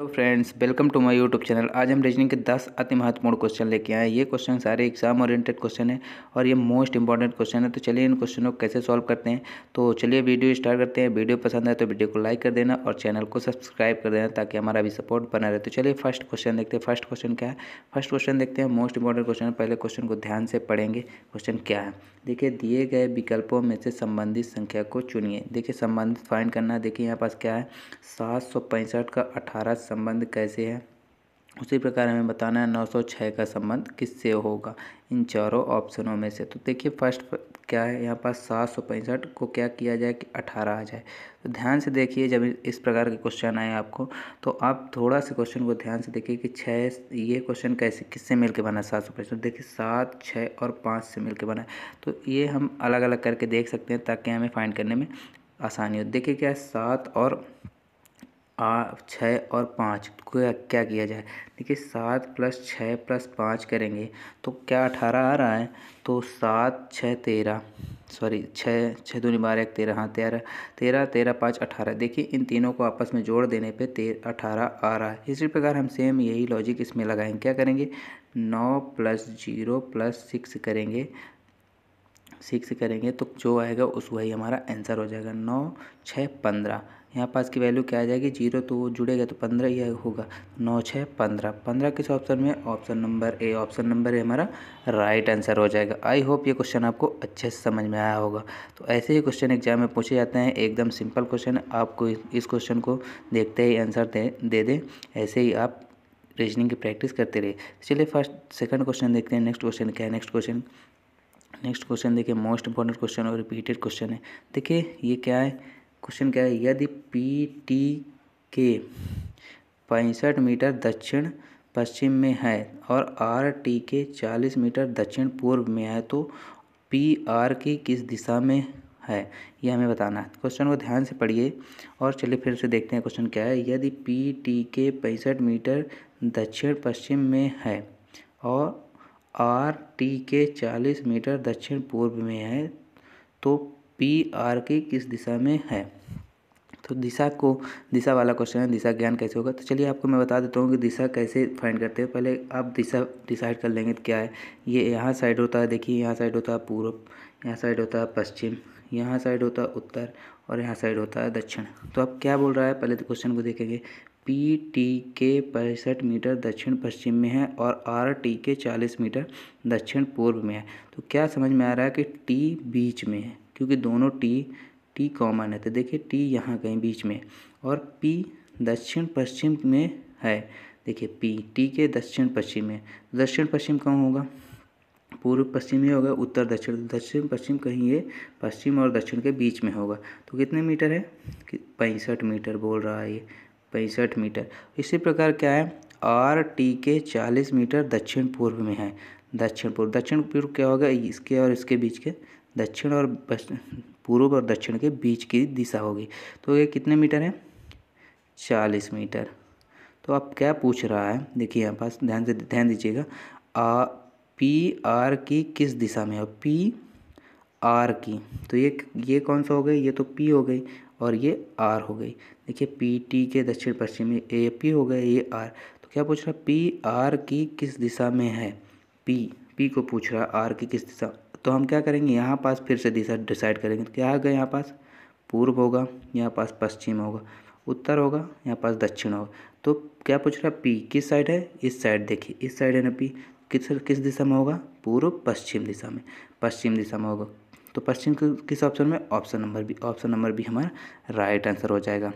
hello friends welcome to my YouTube channel आज हम reasoning के 10 अति महत्वपूर्ण क्वेश्चन लेके आए ये क्वेश्चन सारे एग्जाम ओरिएंटेड क्वेश्चन है और ये मोस्ट इंपॉर्टेंट क्वेश्चन है तो चलिए इन क्वेश्चनों को कैसे सॉल्व करते हैं तो चलिए वीडियो स्टार्ट करते हैं वीडियो पसंद आए तो वीडियो को लाइक कर देना और चैनल को सब्सक्राइब कर देना ताकि हमारा भी सपोर्ट बना रहे तो चलिए फर्स्ट क्वेश्चन देखते हैं फर्स्ट क्वेश्चन क्या है फर्स्ट क्वेश्चन देखते हैं मोस्ट इंपॉर्टेंट क्वेश्चन पहले क्वेश्चन को ध्यान से पढ़ेंगे क्वेश्चन क्या है देखिए दिए गए विकल्पों में से संबंधित संख्या को चुनिए देखिए संबंधित फाइंड करना देखिए यहाँ पास क्या है सात का अठारह संबंध कैसे है उसी प्रकार हमें बताना है 906 का संबंध किससे होगा इन चारों ऑप्शनों में से तो देखिए फर्स्ट क्या है यहाँ पास सात को क्या किया जाए कि अठारह आ जाए तो ध्यान से देखिए जब इस प्रकार के क्वेश्चन आए आपको तो आप थोड़ा से क्वेश्चन को ध्यान से देखिए कि छः ये क्वेश्चन कैसे किससे मिलकर के बना सात सौ पैंसठ देखिए सात छः और पाँच से मिलकर के बना तो ये हम अलग अलग करके देख सकते हैं ताकि हमें फाइंड करने में आसानी हो देखिए क्या है सात और छः और पाँच को क्या किया जाए देखिए सात प्लस छः प्लस पाँच करेंगे तो क्या अठारह आ रहा है तो सात छः तेरह सॉरी छः छः दो बारह एक तेरह हाँ तेरह तेरह तेरह पाँच अठारह देखिए इन तीनों को आपस में जोड़ देने पे तेरह अठारह आ रहा है इसी प्रकार हम सेम यही लॉजिक इसमें लगाएंगे क्या करेंगे नौ प्लस जीरो प्लस सिक्स करेंगे सिक्स करेंगे तो जो आएगा उस वही हमारा आंसर हो जाएगा नौ छः पंद्रह यहाँ पास की वैल्यू क्या आ जाएगी जीरो तो वो जुड़ेगा तो पंद्रह ही होगा नौ छः पंद्रह पंद्रह किस ऑप्शन में option number A option number A हमारा राइट आंसर हो जाएगा आई होप ये क्वेश्चन आपको अच्छे से समझ में आया होगा तो ऐसे ही क्वेश्चन एग्जाम में पूछे जाते हैं एकदम सिंपल क्वेश्चन आपको इस क्वेश्चन को देखते ही आंसर दे दे दें ऐसे ही आप रीजनिंग की प्रैक्टिस करते रहे चलिए फर्स्ट सेकंड क्वेश्चन देखते हैं नेक्स्ट क्वेश्चन क्या है नेक्स्ट क्वेश्चन नेक्स्ट क्वेश्चन देखिए मोस्ट इंपॉर्टेंट क्वेश्चन और रिपीटेड क्वेश्चन है देखिए ये क्या है क्वेश्चन क्या है यदि पी टी के पैंसठ मीटर दक्षिण पश्चिम में है और आर टी के चालीस मीटर दक्षिण पूर्व में है तो पी आर की किस दिशा में है ये हमें बताना है क्वेश्चन को ध्यान से पढ़िए और चलिए फिर से देखते हैं क्वेश्चन क्या है यदि पी टी के पैंसठ मीटर दक्षिण पश्चिम में है और आर टी के चालीस मीटर दक्षिण पूर्व में है तो पी आर के किस दिशा में है तो दिशा को दिशा वाला क्वेश्चन है दिशा ज्ञान कैसे होगा तो चलिए आपको मैं बता देता हूँ कि दिशा कैसे फाइंड करते हैं पहले आप दिशा डिसाइड कर लेंगे तो क्या है ये यहाँ साइड होता है देखिए यहाँ साइड होता है पूर्व यहाँ साइड होता है पश्चिम यहाँ साइड होता है उत्तर और यहाँ साइड होता है दक्षिण तो आप क्या बोल रहा है पहले तो क्वेश्चन को देखेंगे पी टी के पैंसठ मीटर दक्षिण पश्चिम में है और आर टी के चालीस मीटर दक्षिण पूर्व में है तो क्या समझ में आ रहा है कि टी बीच में है क्योंकि दोनों टी टी कॉमन है तो देखिए टी यहाँ कहीं बीच में और पी दक्षिण पश्चिम में है देखिए पी टी के दक्षिण पश्चिम में तो दक्षिण पश्चिम कहाँ होगा पूर्व पश्चिम ही होगा उत्तर दक्षिण तो दक्षिण पश्चिम कहीं ये पश्चिम और दक्षिण के बीच में होगा तो कितने मीटर है पैंसठ मीटर बोल रहा है ये पैंसठ मीटर इसी प्रकार क्या है आर टी के चालीस मीटर दक्षिण पूर्व में है दक्षिण पूर्व दक्षिण पूर्व क्या होगा इसके और इसके बीच के दक्षिण और पूर्व और दक्षिण के बीच की दिशा होगी तो ये कितने मीटर है चालीस मीटर तो आप क्या पूछ रहा है देखिए यहाँ पास ध्यान से ध्यान दीजिएगा आ पी आर की किस दिशा में है पी आर की तो ये ये कौन सा हो गई ये तो पी हो गई और ये आर हो गई देखिए पी टी के दक्षिण में ए पी हो गया ये आर तो क्या पूछ रहा पी आर की किस दिशा में है पी पी को पूछ रहा आर की किस दिशा तो हम क्या करेंगे यहाँ पास फिर से दिशा डिसाइड करेंगे तो क्या आ गया यहाँ पास पूर्व होगा यहाँ पास पश्चिम होगा उत्तर होगा यहाँ पास दक्षिण होगा तो क्या पूछ रहा है पी किस साइड है इस साइड देखिए इस साइड है ना पी किस किस दिशा में होगा पूर्व पश्चिम दिशा में पश्चिम दिशा में होगा तो पश्चिम किस ऑप्शन में option number B option number B हमारा राइट आंसर हो जाएगा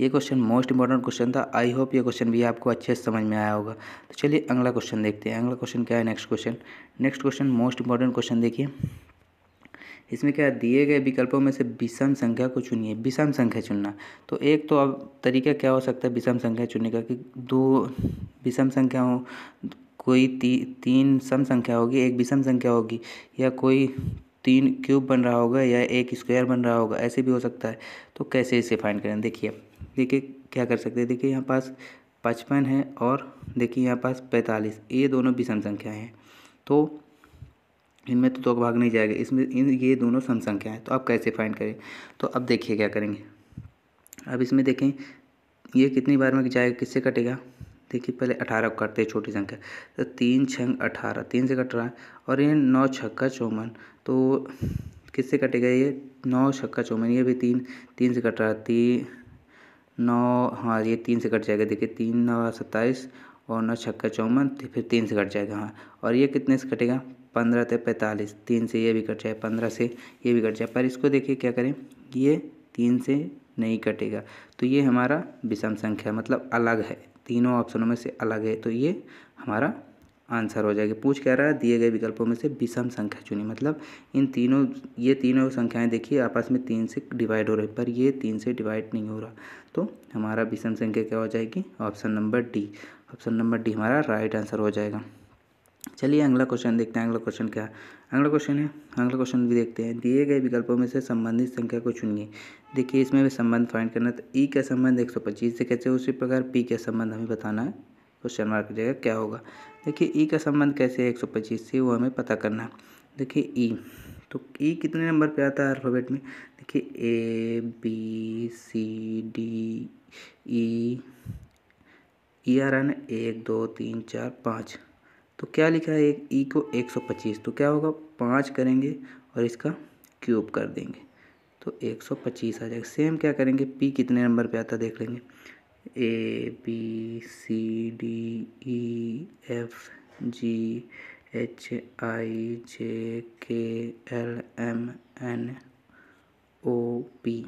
ये क्वेश्चन मोस्ट इंपॉर्टेंट क्वेश्चन था आई होप ये क्वेश्चन भी आपको अच्छे से समझ में आया होगा तो चलिए अगला क्वेश्चन देखते हैं अगला क्वेश्चन क्या है next question next question most important question देखिए इसमें क्या दिए गए विकल्पों में से विषम संख्या को चुनिए विषम संख्या चुनना तो एक तो अब तरीका क्या हो सकता है विषम संख्या चुनने का कि दो विषम संख्या हो कोई ती, तीन सम संख्या होगी एक विषम संख्या होगी या कोई तीन क्यूब बन रहा होगा या एक स्क्वायर बन रहा होगा ऐसे भी हो सकता है तो कैसे इसे फाइंड करें देखिए देखिए क्या कर सकते हैं देखिए यहाँ पास पचपन है और देखिए यहाँ पास पैंतालीस ये दोनों विषम संख्याएँ हैं तो इनमें तो दो भाग नहीं जाएगा इसमें इन ये दोनों सम संख्या हैं तो आप कैसे फाइंड करें तो अब देखिए क्या करेंगे अब इसमें देखें ये कितनी बार में जाएगा किससे कटेगा देखिए पहले अठारह को हैं छोटी संख्या तो तीन छंग अठारह तीन से कट रहा है और ये नौ छक्का चौमन तो किससे कटेगा ये नौ छक्का चौमन ये भी तीन तीन से कट रहा है तीन नौ हाँ ये तीन से कट जाएगा देखिए तीन नौ सत्ताईस और नौ छक्का चौवन फिर तीन से कट जाएगा हाँ और ये कितने से कटेगा पंद्रह से पैंतालीस तीन से ये भी कट जाए पंद्रह से ये भी कट जाए पर इसको देखिए क्या करें ये तीन से नहीं कटेगा तो ये हमारा विषम संख्या मतलब अलग है तीनों ऑप्शनों में से अलग है तो ये हमारा आंसर हो जाएगा पूछ कह रहा है दिए गए विकल्पों में से विषम संख्या चुनी मतलब इन तीनों ये तीनों संख्याएं देखिए आपस में तीन से डिवाइड हो रही पर ये तीन से डिवाइड नहीं हो रहा तो हमारा विषम संख्या क्या हो जाएगी option number D option number D हमारा राइट आंसर हो जाएगा चलिए अगला क्वेश्चन देखते हैं अगला क्वेश्चन क्या है अगला क्वेश्चन है अगला क्वेश्चन भी देखते हैं दिए गए विकल्पों में से संबंधित संख्या को चुनिए देखिए इसमें भी संबंध फाइंड करना तो ई e का संबंध एक सौ पच्चीस से कैसे उसी प्रकार पी का संबंध हमें बताना है क्वेश्चन मार्क जगह क्या होगा देखिए ई e का संबंध कैसे है एक सौ पच्चीस से वो हमें पता करना है देखिए ई e, तो ई कितने नंबर पर आता है अल्फ़ाबेट में देखिए ए बी सी डी ई ई आ रहा है ना एक दो तीन चार पाँच तो क्या लिखा है एक e ई को एक सौ पच्चीस तो क्या होगा पाँच करेंगे और इसका क्यूब कर देंगे तो एक सौ पच्चीस आ जाएगा सेम क्या करेंगे पी कितने नंबर पे आता देख लेंगे A B C D E F G H I J K L M N O P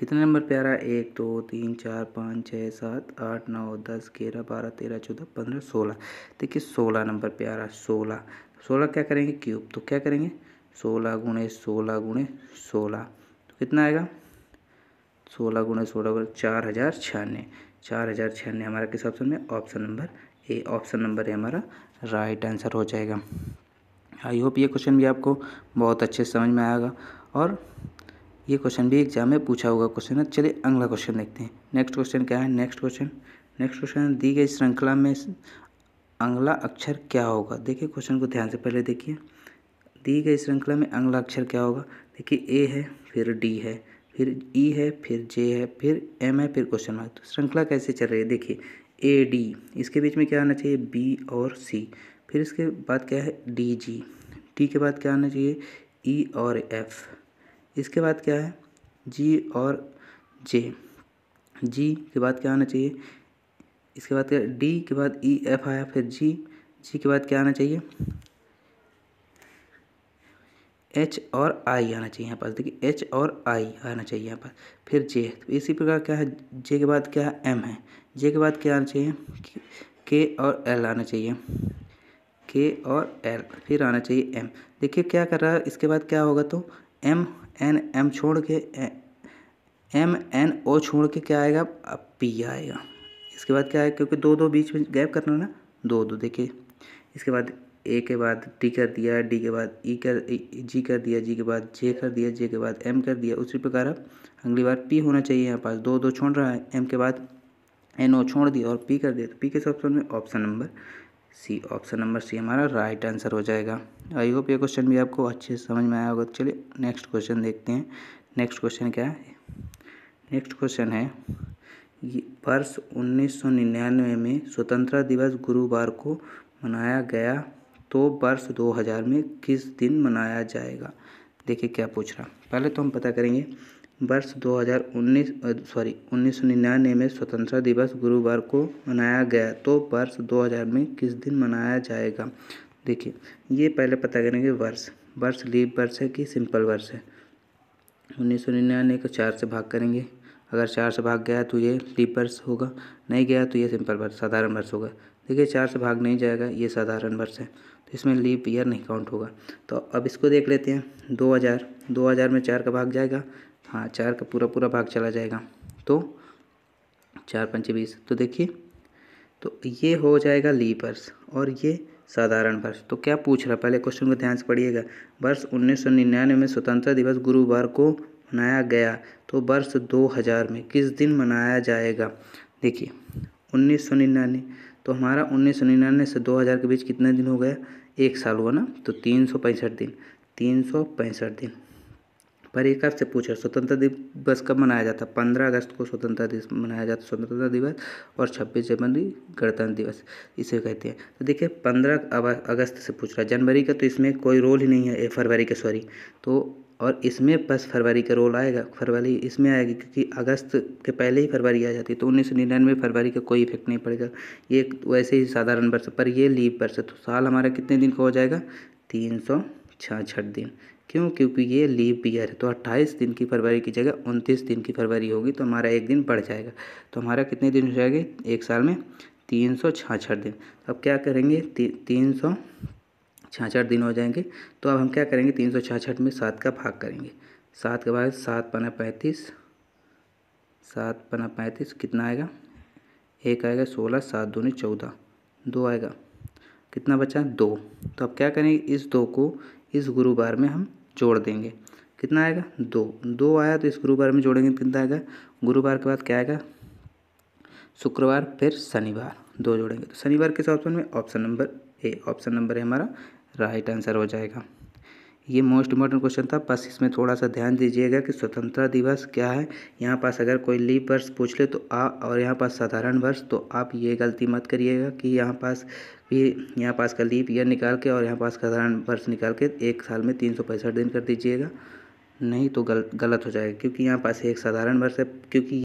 कितने नंबर आ रहा है एक दो तीन चार पाँच छः सात आठ नौ दस ग्यारह बारह तेरह चौदह पंद्रह सोलह देखिए सोलह नंबर आ रहा है सोलह सोलह क्या करेंगे क्यूब तो क्या करेंगे सोलह गुणे सोलह गुणे सोलह तो कितना आएगा सोलह गुणे सोलह गुणे चार हज़ार छियानवे चार हज़ार छियानवे हमारा किस ऑप्शन में option number A option number A हमारा राइट आंसर हो जाएगा आई होप ये क्वेश्चन भी आपको बहुत अच्छे से समझ में आएगा और ये क्वेश्चन भी एग्जाम में पूछा होगा क्वेश्चन है चलिए अगला क्वेश्चन देखते हैं नेक्स्ट क्वेश्चन क्या है नेक्स्ट क्वेश्चन नेक्स्ट क्वेश्चन दी गई श्रृंखला में अगला अक्षर क्या होगा देखिए क्वेश्चन को ध्यान से पहले देखिए दी गई श्रृंखला में अगला अक्षर क्या होगा देखिए ए है फिर डी है फिर ई e है फिर जे है फिर एम है फिर क्वेश्चन मार्क तो श्रृंखला कैसे चल रही है देखिए ए डी इसके बीच में क्या आना चाहिए बी और सी फिर इसके बाद क्या है डी जी डी के बाद क्या आना चाहिए ई e और एफ़ इसके बाद क्या है जी और जे जी के बाद क्या आना चाहिए इसके बाद क्या डी के बाद ई e, एफ आया फिर जी जी के बाद क्या आना चाहिए एच और आई आना चाहिए यहाँ पास देखिए एच और आई आना चाहिए यहाँ पास फिर जे तो इसी प्रकार क्या है जे के बाद क्या है एम है जे के बाद क्या आना चाहिए के और एल आना चाहिए के और एल फिर आना चाहिए एम देखिए क्या कर रहा है इसके बाद क्या होगा तो एम एन एम छोड़ के एम एन ओ छोड़ के क्या आएगा अब पी आएगा इसके बाद क्या है क्योंकि दो दो बीच में गैप करना ना दो दो देखिए इसके बाद ए के बाद टी कर दिया डी के बाद ई कर जी कर दिया जी के बाद जे कर दिया जे के बाद एम कर दिया उसी प्रकार अब अगली बार पी होना चाहिए यहाँ पास दो दो छोड़ रहा है एम के बाद एन ओ छोड़ दिया और पी कर दिया तो पी के ऑप्शन में option number C option number C हमारा राइट आंसर हो जाएगा आई होप ये क्वेश्चन भी आपको अच्छे से समझ में आया होगा तो चलिए नेक्स्ट क्वेश्चन देखते हैं नेक्स्ट क्वेश्चन क्या है नेक्स्ट क्वेश्चन है वर्ष उन्नीस में स्वतंत्रता दिवस गुरुवार को मनाया गया तो वर्ष 2000 में किस दिन मनाया जाएगा देखिए क्या पूछ रहा पहले तो हम पता करेंगे वर्ष 2019 सॉरी उन्नीस में स्वतंत्रता दिवस गुरुवार को मनाया गया तो वर्ष 2000 में किस दिन मनाया जाएगा देखिए ये पहले पता करेंगे वर्ष वर्ष लीप वर्ष है कि सिंपल वर्ष है उन्नीस सौ निन्यानवे को चार से भाग करेंगे अगर चार से भाग गया तो ये लीप वर्ष होगा नहीं गया तो ये सिंपल वर्ष साधारण वर्ष होगा देखिए चार से भाग नहीं जाएगा ये साधारण वर्ष है तो इसमें लीप ईयर नहीं काउंट होगा तो अब इसको देख लेते हैं दो हज़ार दो हज़ार में चार का भाग जाएगा हाँ चार का पूरा पूरा भाग चला जाएगा तो चार पंच बीस तो देखिए तो ये हो जाएगा लीपर्स और ये साधारण वर्ष तो क्या पूछ रहा पहले क्वेश्चन को ध्यान से पढ़िएगा वर्ष उन्नीस सौ निन्यानवे में स्वतंत्रता दिवस गुरुवार को मनाया गया तो वर्ष 2000 में किस दिन मनाया जाएगा देखिए उन्नीस सौ निन्यानवे तो हमारा उन्नीस सौ निन्यानवे से 2000 के बीच कितने दिन हो गया एक साल हुआ ना तो तीन सौ पैंसठ दिन तीन सौ पैंसठ दिन पर एक आपसे पूछा स्वतंत्रता दिवस कब मनाया जाता है पंद्रह अगस्त को स्वतंत्रता दिवस मनाया जाता है स्वतंत्रता दिवस और छब्बीस जनवरी गणतंत्र दिवस इसे कहते हैं तो देखिए पंद्रह अगस्त से पूछ रहा है जनवरी का तो इसमें कोई रोल ही नहीं है फरवरी के सॉरी तो और इसमें बस फरवरी का रोल आएगा फरवरी इसमें आएगी क्योंकि अगस्त के पहले ही फरवरी आ जाती है तो उन्नीस सौ निन्यानवे फरवरी का कोई इफेक्ट नहीं पड़ेगा ये तो वैसे ही साधारण वर्ष पर ये लीव वर्ष तो साल हमारा कितने दिन का हो जाएगा तीन सौ छाछठ दिन क्यों क्योंकि ये लीप ईयर है तो अट्ठाईस दिन की फरवरी की जगह उनतीस दिन की फरवरी होगी तो हमारा एक दिन बढ़ जाएगा तो हमारा कितने दिन हो जाएगा एक साल में तीन सौ छाछठ दिन अब क्या करेंगे तीन सौ छाछठ दिन हो जाएंगे तो अब हम क्या करेंगे तीन सौ छाछठ में सात का भाग करेंगे सात का भाग सात पना पैंतीस सात पना पैंतीस कितना आएगा एक आएगा सोलह सात दूनी चौदह दो आएगा कितना बचा दो तो अब क्या करेंगे इस दो को इस गुरुवार में हम जोड़ देंगे कितना आएगा दो दो आया तो इस गुरुवार में जोड़ेंगे तो कितना आएगा गुरुवार के बाद क्या आएगा शुक्रवार फिर शनिवार दो जोड़ेंगे तो शनिवार किस ऑप्शन में option number A option number A हमारा राइट आंसर हो जाएगा ये मोस्ट इंपॉर्टेंट क्वेश्चन था बस इसमें थोड़ा सा ध्यान दीजिएगा कि स्वतंत्रता दिवस क्या है यहाँ पास अगर कोई लीप वर्ष पूछ ले तो आ और यहाँ पास साधारण वर्ष तो आप ये गलती मत करिएगा कि यहाँ पास भी यहाँ पास का लीप ईयर निकाल के और यहाँ पास साधारण वर्ष निकाल के एक साल में तीन दिन कर दीजिएगा नहीं तो गल गलत हो जाएगा क्योंकि यहाँ पास एक साधारण वर्ष है क्योंकि